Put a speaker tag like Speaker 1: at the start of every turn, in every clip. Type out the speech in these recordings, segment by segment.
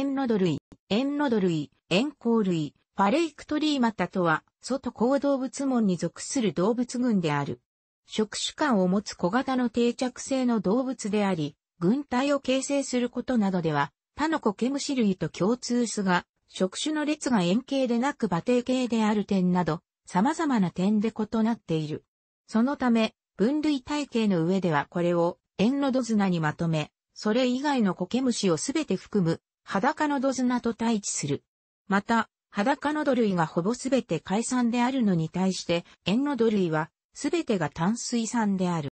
Speaker 1: ンノド類、ンノド類、コウ類、ファレイクトリーマタとは、外行動物門に属する動物群である。触手感を持つ小型の定着性の動物であり、群体を形成することなどでは、他のコケムシ類と共通すが、触手の列が円形でなく馬蹄形である点など、様々な点で異なっている。そのため、分類体系の上ではこれを、エンノドナにまとめ、それ以外のコケムシをすべて含む裸の土砂と対峙する。また、裸の土類がほぼすべて海産であるのに対して、縁の土類はすべてが淡水産である。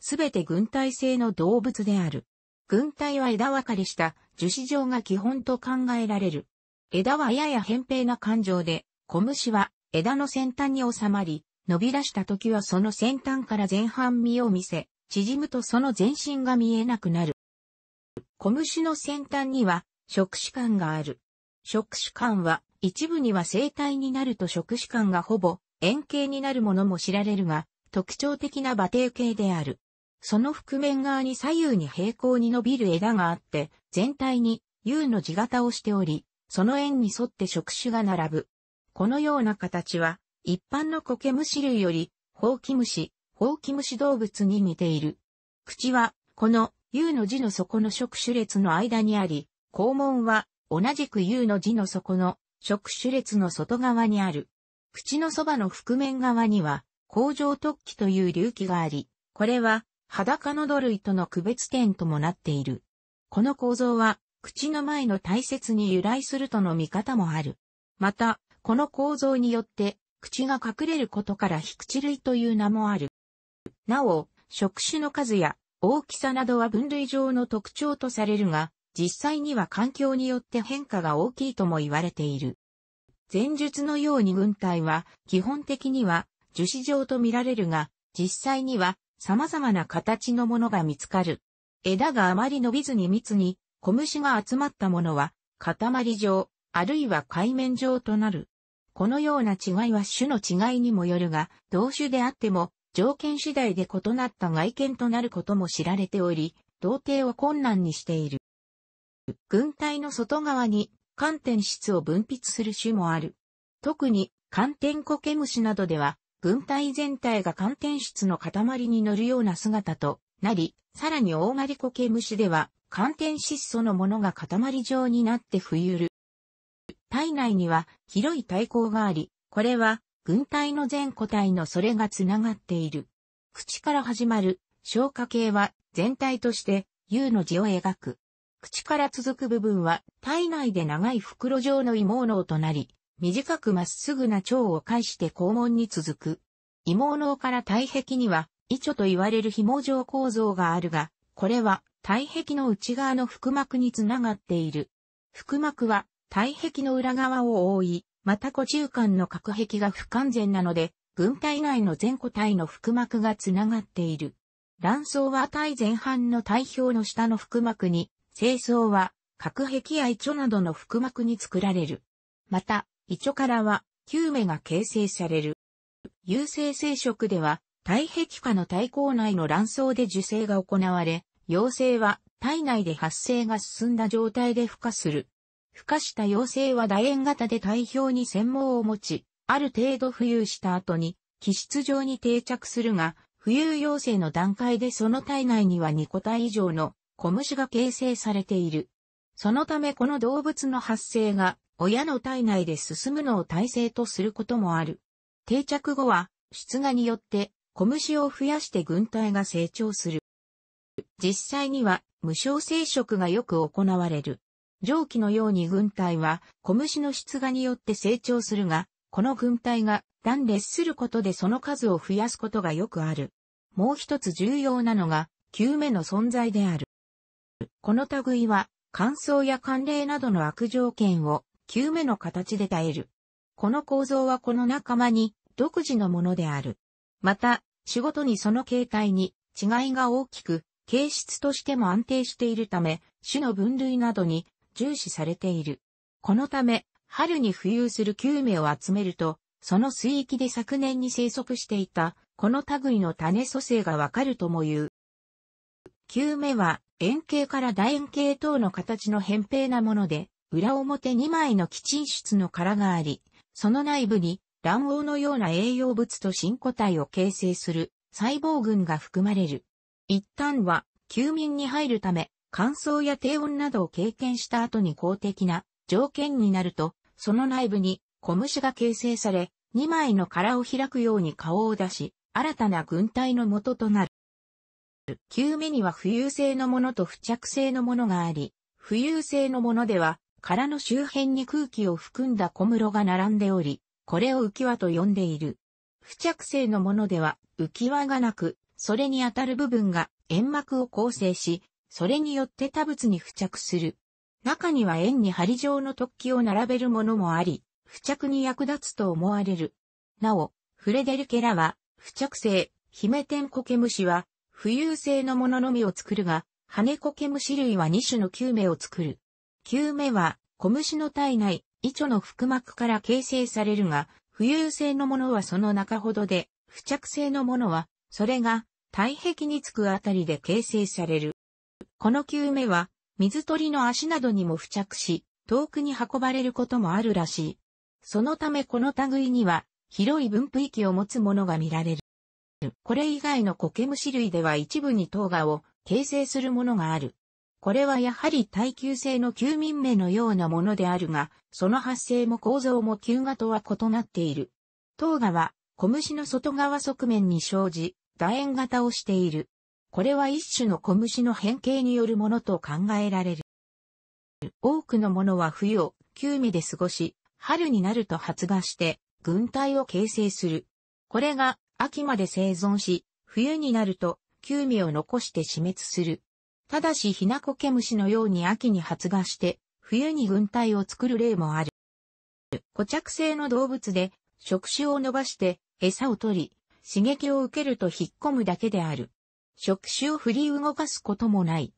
Speaker 1: すべて軍隊性の動物である。軍隊は枝分かれした樹脂状が基本と考えられる。枝はやや扁平な感情で、小虫は枝の先端に収まり、伸び出した時はその先端から前半身を見せ、縮むとその全身が見えなくなる。小虫の先端には触手管がある。触手管は一部には生体になると触手管がほぼ円形になるものも知られるが特徴的な馬蹄形である。その覆面側に左右に平行に伸びる枝があって全体に U の字型をしており、その円に沿って触手が並ぶ。このような形は一般のコケ虫類よりホウキムシ、ホウキムシ動物に似ている。口はこの U の字の底の触手列の間にあり、肛門は同じく U の字の底の触手列の外側にある。口のそばの覆面側には、甲状突起という隆起があり、これは裸の土類との区別点ともなっている。この構造は、口の前の大切に由来するとの見方もある。また、この構造によって、口が隠れることから非口類という名もある。なお、触手の数や大きさなどは分類上の特徴とされるが、実際には環境によって変化が大きいとも言われている。前述のように軍隊は基本的には樹脂状と見られるが、実際には様々な形のものが見つかる。枝があまり伸びずに密に小虫が集まったものは塊状、あるいは海面状となる。このような違いは種の違いにもよるが、同種であっても条件次第で異なった外見となることも知られており、同定を困難にしている。軍隊の外側に寒天質を分泌する種もある。特に寒天苔虫などでは、軍隊全体が寒天質の塊に乗るような姿となり、さらに大狩り苔虫では、寒天質そのものが塊状になって浮遊る。体内には広い体抗があり、これは軍隊の全個体のそれが繋がっている。口から始まる消化系は全体として U の字を描く。口から続く部分は体内で長い袋状の胃毛脳となり、短くまっすぐな腸を介して肛門に続く。胃毛脳から体壁には、胃腸と言われる紐状構造があるが、これは体壁の内側の腹膜につながっている。腹膜は体壁の裏側を覆い、また五中間の隔壁が不完全なので、軍隊内の全個体の腹膜がつながっている。卵巣は体前半の体表の下の腹膜に、精巣は、隔壁や胃腸などの腹膜に作られる。また、胃腸からは、球目が形成される。有性生殖では、体壁下の体口内の卵巣で受精が行われ、陽性は体内で発生が進んだ状態で孵化する。孵化した妖精は楕円型で体表に繊毛を持ち、ある程度浮遊した後に、気質上に定着するが、浮遊妖精の段階でその体内には2個体以上の小虫が形成されている。そのためこの動物の発生が親の体内で進むのを体制とすることもある。定着後は出芽によって小虫を増やして軍隊が成長する。実際には無償生殖がよく行われる。蒸気のように軍隊は小虫の出荷によって成長するが、この軍隊が断裂することでその数を増やすことがよくある。もう一つ重要なのが、救目の存在である。この類は、乾燥や寒冷などの悪条件を、救目の形で耐える。この構造はこの仲間に、独自のものである。また、仕事にその形態に、違いが大きく、形質としても安定しているため、種の分類などに重視されている。このため、春に浮遊するキュを集めると、その水域で昨年に生息していた、この類の種組成がわかるとも言う。キュは、円形から楕円形等の形の扁平なもので、裏表2枚の基沈室の殻があり、その内部に卵黄のような栄養物と新個体を形成する細胞群が含まれる。一旦は、休眠に入るため、乾燥や低温などを経験した後に公的な条件になると、その内部に小虫が形成され、2枚の殻を開くように顔を出し、新たな軍隊の元となる。9目には浮遊性のものと付着性のものがあり、浮遊性のものでは、殻の周辺に空気を含んだ小室が並んでおり、これを浮き輪と呼んでいる。付着性のものでは、浮き輪がなく、それに当たる部分が煙幕を構成し、それによって他物に付着する。中には円に針状の突起を並べるものもあり、付着に役立つと思われる。なお、フレデルケラは、付着性、ヒメテンコケムシは、浮遊性のもののみを作るが、ハネコケムシ類は2種の球目を作る。球目は、小虫の体内、胃腸の腹膜から形成されるが、浮遊性のものはその中ほどで、付着性のものは、それが、体壁につくあたりで形成される。この球目は、水鳥の足などにも付着し、遠くに運ばれることもあるらしい。そのためこの類には、広い分布域を持つものが見られる。これ以外の苔虫類では一部に糖芽を形成するものがある。これはやはり耐久性の休眠目のようなものであるが、その発生も構造も休芽とは異なっている。糖芽は小虫の外側側面に生じ、楕円型をしている。これは一種の小虫の変形によるものと考えられる。多くのものは冬を休みで過ごし、春になると発芽して、軍隊を形成する。これが秋まで生存し、冬になると休みを残して死滅する。ただしひなこけ虫のように秋に発芽して、冬に軍隊を作る例もある。固着性の動物で、触手を伸ばして、餌を取り、刺激を受けると引っ込むだけである。触手を振り動かすこともない。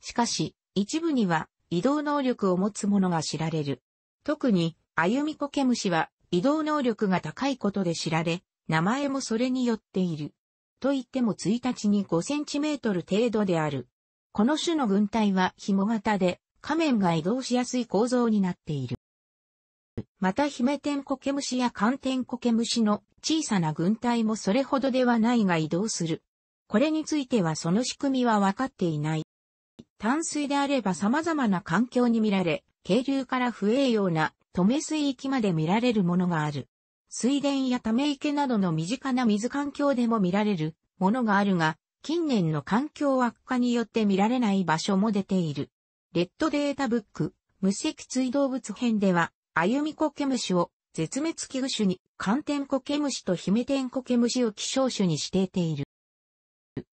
Speaker 1: しかし、一部には移動能力を持つものが知られる。特に、アユミコケムシは移動能力が高いことで知られ、名前もそれによっている。と言っても1日に5センチメートル程度である。この種の軍隊は紐型で、仮面が移動しやすい構造になっている。またヒメテンコケムシやカンテンコケムシの小さな軍隊もそれほどではないが移動する。これについてはその仕組みは分かっていない。淡水であれば様々な環境に見られ、渓流から不栄養な止め水域まで見られるものがある。水田やため池などの身近な水環境でも見られるものがあるが、近年の環境悪化によって見られない場所も出ている。レッドデータブック、無脊椎動物編では、アユミコケムシを絶滅危惧種に、寒天コケムシとヒメテンコケムシを希少種に指定している。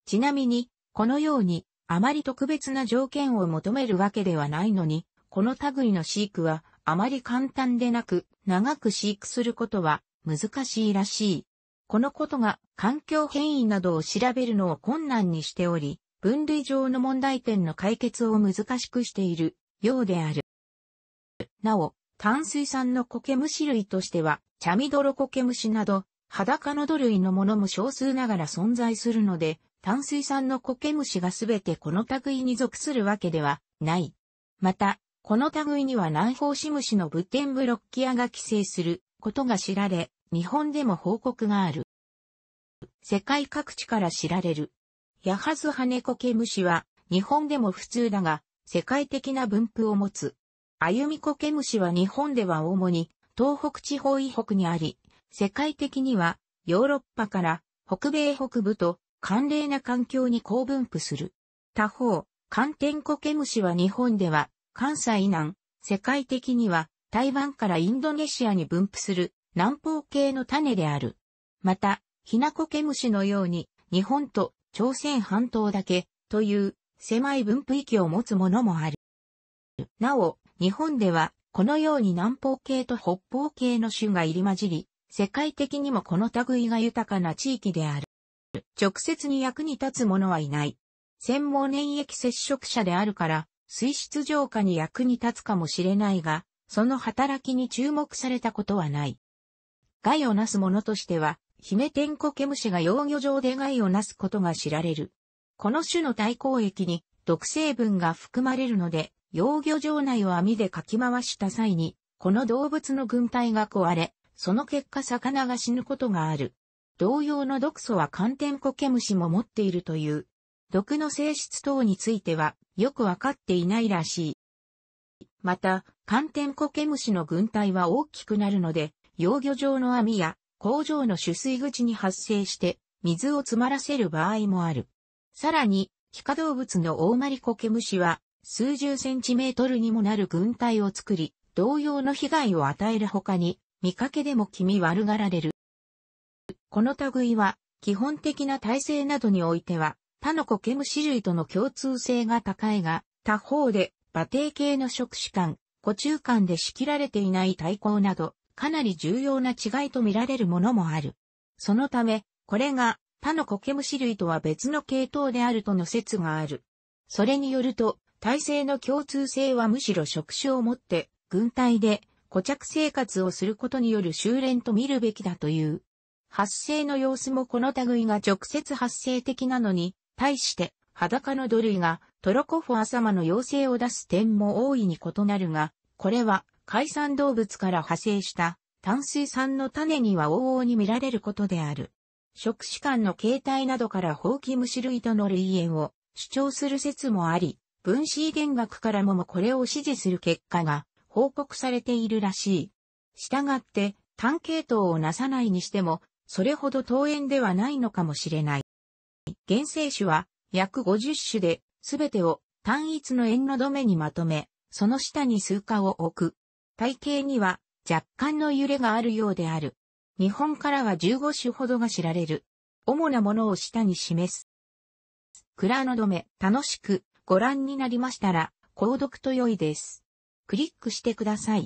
Speaker 1: ちなみに、このように、あまり特別な条件を求めるわけではないのに、この類の飼育は、あまり簡単でなく、長く飼育することは難しいらしい。このことが環境変異などを調べるのを困難にしており、分類上の問題点の解決を難しくしているようである。なお、淡水産の苔虫類としては、茶ミドロ苔虫など、裸の土類のものも少数ながら存在するので、淡水産の苔虫がすべてこの類に属するわけではない。また、この類には南方シムシのブテンブロッキアが寄生することが知られ、日本でも報告がある。世界各地から知られる。ヤハズハネコケムシは日本でも普通だが世界的な分布を持つ。アユミコケムシは日本では主に東北地方以北にあり、世界的にはヨーロッパから北米北部と寒冷な環境に高分布する。他方、寒天コケムシは日本では関西南、世界的には台湾からインドネシアに分布する南方系の種である。また、ひな苔ケムシのように日本と朝鮮半島だけという狭い分布域を持つものもある。なお、日本ではこのように南方系と北方系の種が入り混じり、世界的にもこの類が豊かな地域である。直接に役に立つ者はいない。専門粘液接触者であるから、水質浄化に役に立つかもしれないが、その働きに注目されたことはない。害をなすものとしては、ヒメテンコケムシが養魚場で害をなすことが知られる。この種の対抗液に毒成分が含まれるので、養魚場内を網でかき回した際に、この動物の群体が壊れ、その結果魚が死ぬことがある。同様の毒素は寒天コケムシも持っているという。毒の性質等についてはよくわかっていないらしい。また、寒天コケムシの群体は大きくなるので、養魚場の網や工場の取水口に発生して水を詰まらせる場合もある。さらに、皮下動物のオオマリコケムシは数十センチメートルにもなる群体を作り、同様の被害を与える他に、見かけでも気味悪がられる。この類は、基本的な体制などにおいては、他の苔虫類との共通性が高いが、他方で、馬蹄系の触手間、固中間で仕切られていない対抗など、かなり重要な違いと見られるものもある。そのため、これが他の苔虫類とは別の系統であるとの説がある。それによると、体制の共通性はむしろ触手を持って、軍隊で固着生活をすることによる修練と見るべきだという。発生の様子もこの類が直接発生的なのに、対して裸の土類がトロコフォア様の妖精を出す点も大いに異なるが、これは海産動物から派生した炭水産の種には往々に見られることである。食士官の形態などから放棄虫類との類縁を主張する説もあり、分子遺伝学からももこれを支持する結果が報告されているらしい。したがって、単系統をなさないにしても、それほど遠縁ではないのかもしれない。原生種は約50種で、すべてを単一の円の止めにまとめ、その下に数化を置く。体系には若干の揺れがあるようである。日本からは15種ほどが知られる。主なものを下に示す。蔵の止め、楽しくご覧になりましたら、購読と良いです。クリックしてください。